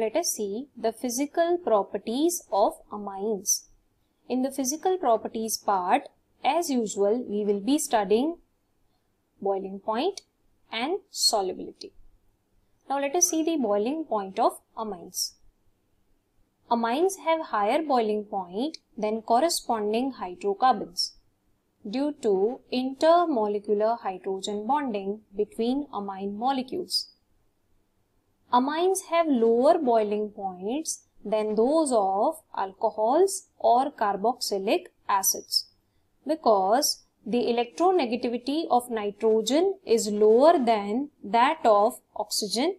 Let us see the physical properties of amines. In the physical properties part, as usual, we will be studying boiling point and solubility. Now let us see the boiling point of amines. Amines have higher boiling point than corresponding hydrocarbons due to intermolecular hydrogen bonding between amine molecules. Amines have lower boiling points than those of alcohols or carboxylic acids because the electronegativity of nitrogen is lower than that of oxygen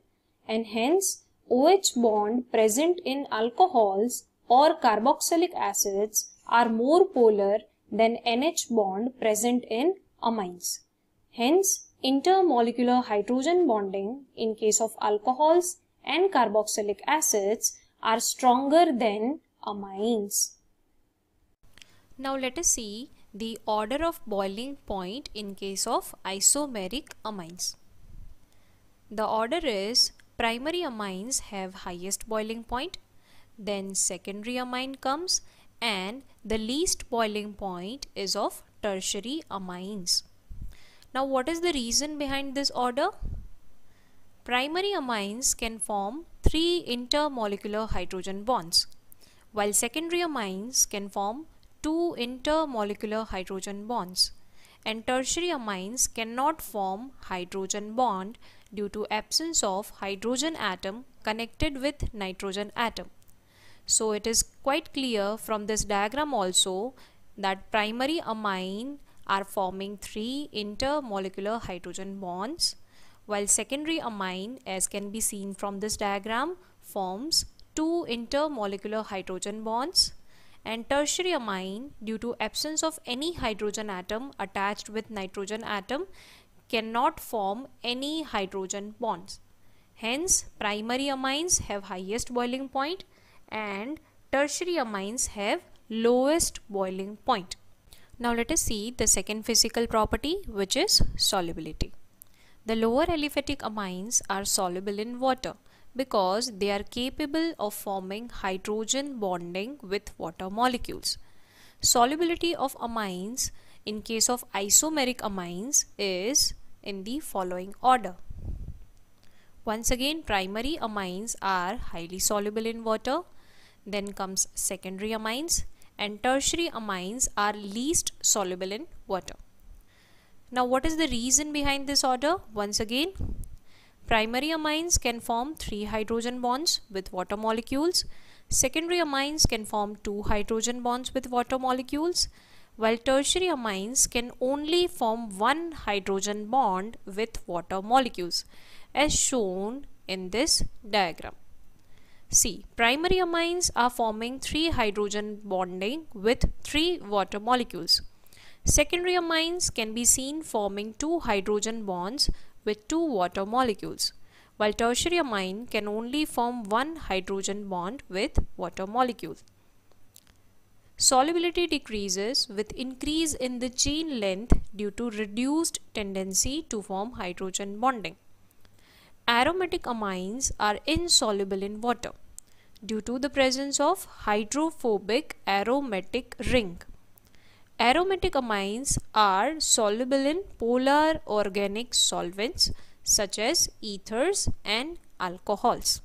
and hence OH bond present in alcohols or carboxylic acids are more polar than NH bond present in amines. Hence, intermolecular hydrogen bonding in case of alcohols and carboxylic acids are stronger than amines. Now let us see the order of boiling point in case of isomeric amines. The order is primary amines have highest boiling point, then secondary amine comes and the least boiling point is of tertiary amines. Now what is the reason behind this order? Primary amines can form three intermolecular hydrogen bonds while secondary amines can form two intermolecular hydrogen bonds and tertiary amines cannot form hydrogen bond due to absence of hydrogen atom connected with nitrogen atom. So it is quite clear from this diagram also that primary amine are forming three intermolecular hydrogen bonds while secondary amine as can be seen from this diagram forms two intermolecular hydrogen bonds and tertiary amine due to absence of any hydrogen atom attached with nitrogen atom cannot form any hydrogen bonds. Hence primary amines have highest boiling point and tertiary amines have lowest boiling point. Now let us see the second physical property which is solubility. The lower aliphatic amines are soluble in water because they are capable of forming hydrogen bonding with water molecules. Solubility of amines in case of isomeric amines is in the following order. Once again primary amines are highly soluble in water. Then comes secondary amines and tertiary amines are least soluble in water. Now what is the reason behind this order? Once again, primary amines can form three hydrogen bonds with water molecules. Secondary amines can form two hydrogen bonds with water molecules while tertiary amines can only form one hydrogen bond with water molecules as shown in this diagram. C. Primary amines are forming three hydrogen bonding with three water molecules. Secondary amines can be seen forming two hydrogen bonds with two water molecules, while tertiary amine can only form one hydrogen bond with water molecule. Solubility decreases with increase in the chain length due to reduced tendency to form hydrogen bonding aromatic amines are insoluble in water due to the presence of hydrophobic aromatic ring. Aromatic amines are soluble in polar organic solvents such as ethers and alcohols.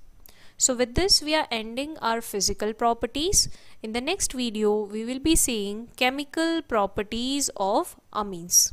So with this we are ending our physical properties. In the next video we will be seeing chemical properties of amines.